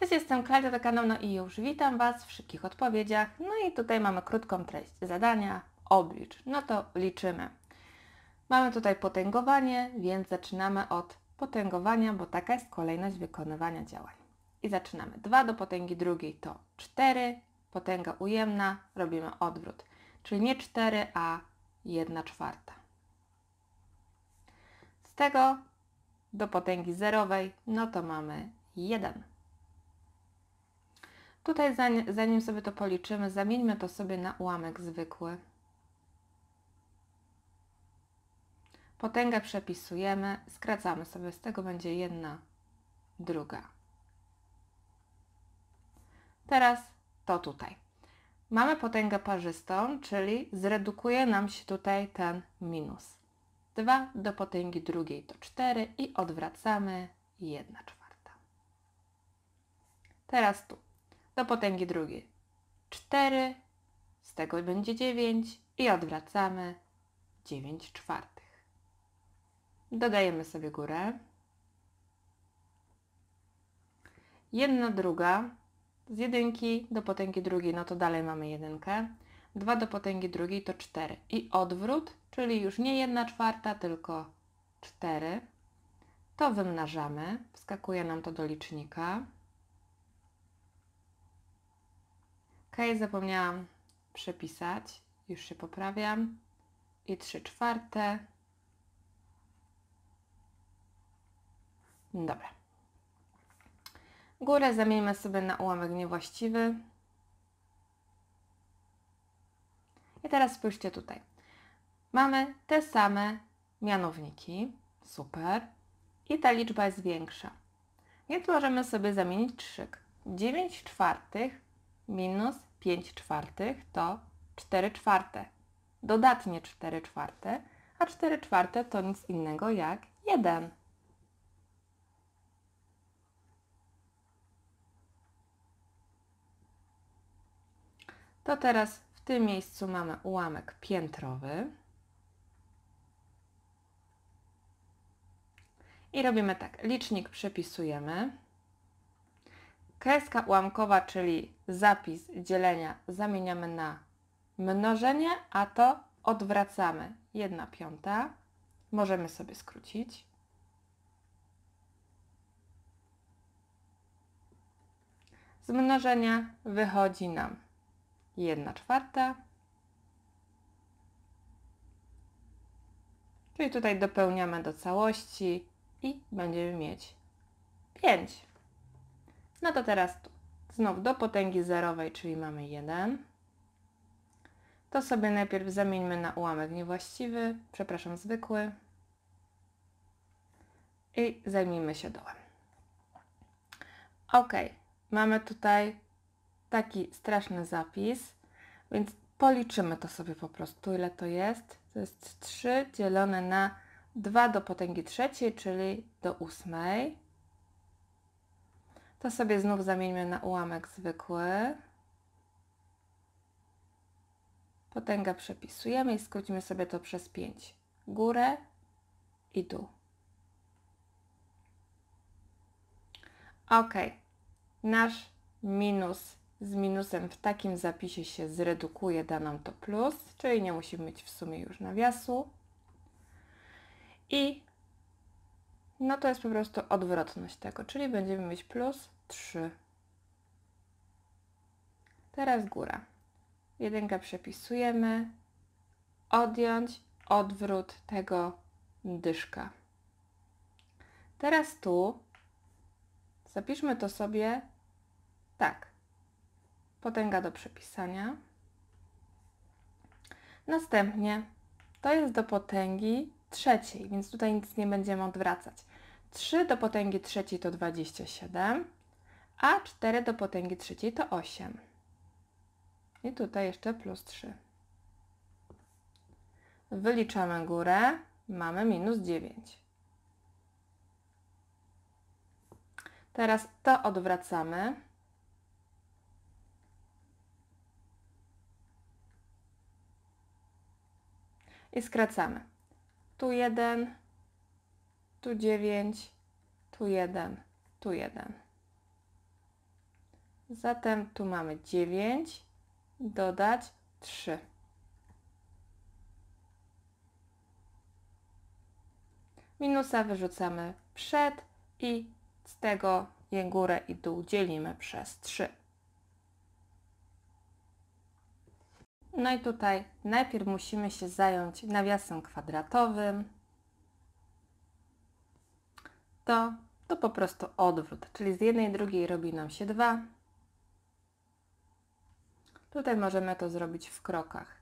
Cześć, jestem Klaudia, to kanał no i już. Witam Was w szybkich odpowiedziach. No i tutaj mamy krótką treść zadania, oblicz. No to liczymy. Mamy tutaj potęgowanie, więc zaczynamy od potęgowania, bo taka jest kolejność wykonywania działań. I zaczynamy. 2 do potęgi drugiej to 4, potęga ujemna, robimy odwrót. Czyli nie 4, a 1 czwarta. Z tego do potęgi zerowej, no to mamy 1. Tutaj zanim sobie to policzymy, zamieńmy to sobie na ułamek zwykły. Potęgę przepisujemy, skracamy sobie, z tego będzie jedna druga. Teraz to tutaj. Mamy potęgę parzystą, czyli zredukuje nam się tutaj ten minus. 2 do potęgi drugiej to 4 i odwracamy 1 czwarta. Teraz tu do potęgi drugiej. 4, z tego będzie 9 i odwracamy 9 czwartych. Dodajemy sobie górę. 1 druga z jedynki do potęgi drugiej, no to dalej mamy jedynkę. 2 do potęgi drugiej to 4 i odwrót, czyli już nie 1 czwarta, tylko 4. To wymnażamy, wskakuje nam to do licznika. zapomniałam przepisać. Już się poprawiam. I 3 czwarte. Dobra. Górę zamieńmy sobie na ułamek niewłaściwy. I teraz spójrzcie tutaj. Mamy te same mianowniki. Super. I ta liczba jest większa. Więc możemy sobie zamienić szyk. 9 czwartych minus 5 czwartych to 4 czwarte. Dodatnie 4 czwarte, a 4 czwarte to nic innego jak 1. To teraz w tym miejscu mamy ułamek piętrowy. I robimy tak, licznik przepisujemy. Kreska ułamkowa, czyli zapis dzielenia zamieniamy na mnożenie, a to odwracamy. 1 piąta. Możemy sobie skrócić. Z mnożenia wychodzi nam 1 czwarta. Czyli tutaj dopełniamy do całości i będziemy mieć 5. No to teraz znów do potęgi zerowej, czyli mamy 1. To sobie najpierw zamieńmy na ułamek niewłaściwy, przepraszam, zwykły. I zajmijmy się dołem. Ok, mamy tutaj taki straszny zapis, więc policzymy to sobie po prostu, ile to jest. To jest 3 dzielone na 2 do potęgi trzeciej, czyli do ósmej. To sobie znów zamieńmy na ułamek zwykły. Potęgę przepisujemy i skrócimy sobie to przez 5. Górę i dół. Ok, nasz minus z minusem w takim zapisie się zredukuje, da nam to plus, czyli nie musimy mieć w sumie już nawiasu. I no to jest po prostu odwrotność tego, czyli będziemy mieć plus 3. Teraz góra. Jedynkę przepisujemy, odjąć odwrót tego dyszka. Teraz tu zapiszmy to sobie tak. Potęga do przepisania. Następnie to jest do potęgi trzeciej, więc tutaj nic nie będziemy odwracać. 3 do potęgi trzeciej to 27, a 4 do potęgi trzeciej to 8. I tutaj jeszcze plus 3. Wyliczamy górę, mamy minus 9. Teraz to odwracamy. I skracamy. Tu 1, tu 9, tu 1, tu 1. Zatem tu mamy 9, i dodać 3. Minusa wyrzucamy przed i z tego je górę i dół dzielimy przez 3. No i tutaj najpierw musimy się zająć nawiasem kwadratowym to, to po prostu odwrót, czyli z jednej drugiej robi nam się dwa. Tutaj możemy to zrobić w krokach.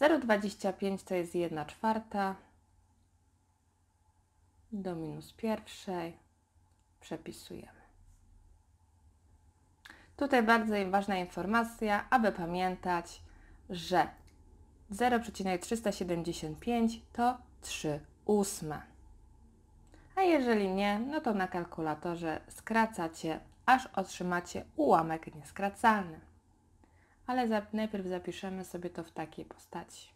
0,25 to jest 1 czwarta do minus pierwszej. Przepisujemy. Tutaj bardzo ważna informacja, aby pamiętać, że 0,375 to 3 ósme a jeżeli nie, no to na kalkulatorze skracacie, aż otrzymacie ułamek nieskracalny. Ale za, najpierw zapiszemy sobie to w takiej postaci.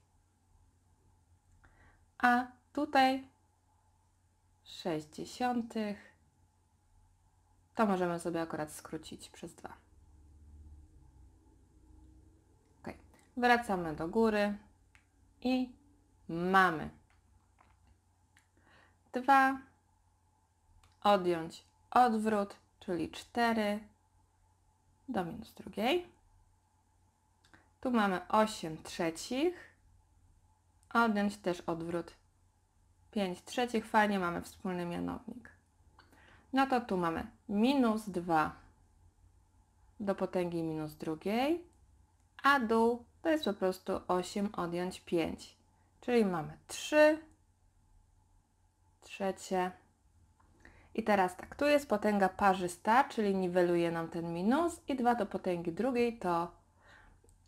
A tutaj 60 to możemy sobie akurat skrócić przez 2. Ok, wracamy do góry i mamy 2 odjąć odwrót, czyli 4 do minus drugiej. Tu mamy 8 trzecich, odjąć też odwrót 5 trzecich. Fajnie mamy wspólny mianownik. No to tu mamy minus 2 do potęgi minus drugiej, a dół to jest po prostu 8 odjąć 5. Czyli mamy 3 trzecie i teraz tak, tu jest potęga parzysta, czyli niweluje nam ten minus i 2 do potęgi drugiej to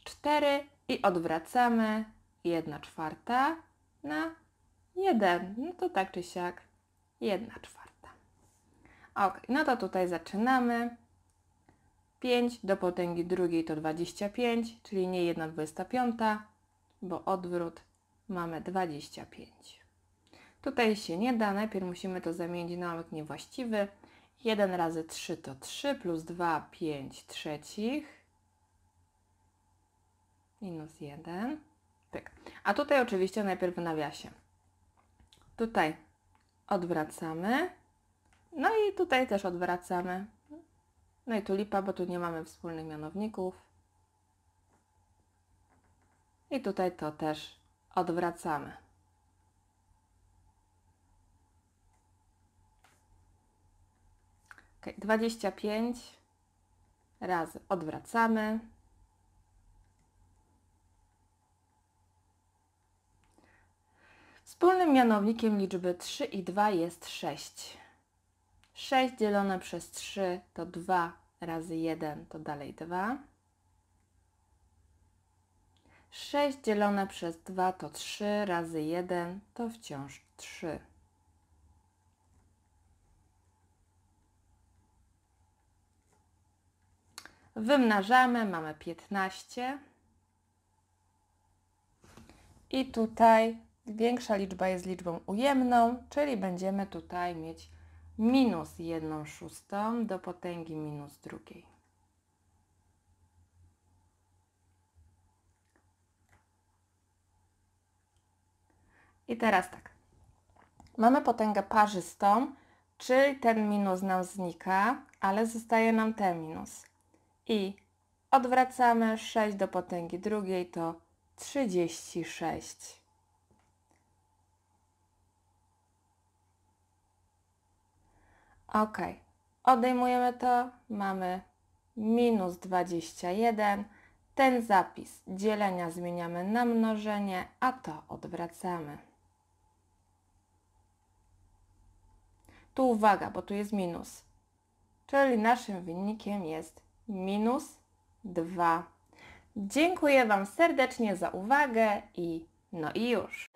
4 i odwracamy 1 czwarta na 1. No to tak czy siak 1 czwarta. Ok, no to tutaj zaczynamy. 5 do potęgi drugiej to 25, czyli nie 1 25, bo odwrót mamy 25. Tutaj się nie da, najpierw musimy to zamienić na ułamek niewłaściwy. 1 razy 3 to 3, plus 2, 5 trzecich, minus 1, pyk. A tutaj oczywiście najpierw w nawiasie. Tutaj odwracamy, no i tutaj też odwracamy. No i tu lipa, bo tu nie mamy wspólnych mianowników. I tutaj to też odwracamy. Ok, 25 razy odwracamy. Wspólnym mianownikiem liczby 3 i 2 jest 6. 6 dzielone przez 3 to 2 razy 1 to dalej 2. 6 dzielone przez 2 to 3 razy 1 to wciąż 3. Wymnażamy, mamy 15. I tutaj większa liczba jest liczbą ujemną, czyli będziemy tutaj mieć minus 1 szóstą do potęgi minus drugiej. I teraz tak. Mamy potęgę parzystą, czyli ten minus nam znika, ale zostaje nam ten minus i odwracamy 6 do potęgi drugiej to 36. Ok, odejmujemy to, mamy minus 21. Ten zapis dzielenia zmieniamy na mnożenie, a to odwracamy. Tu uwaga, bo tu jest minus. Czyli naszym wynikiem jest minus 2. Dziękuję Wam serdecznie za uwagę i no i już.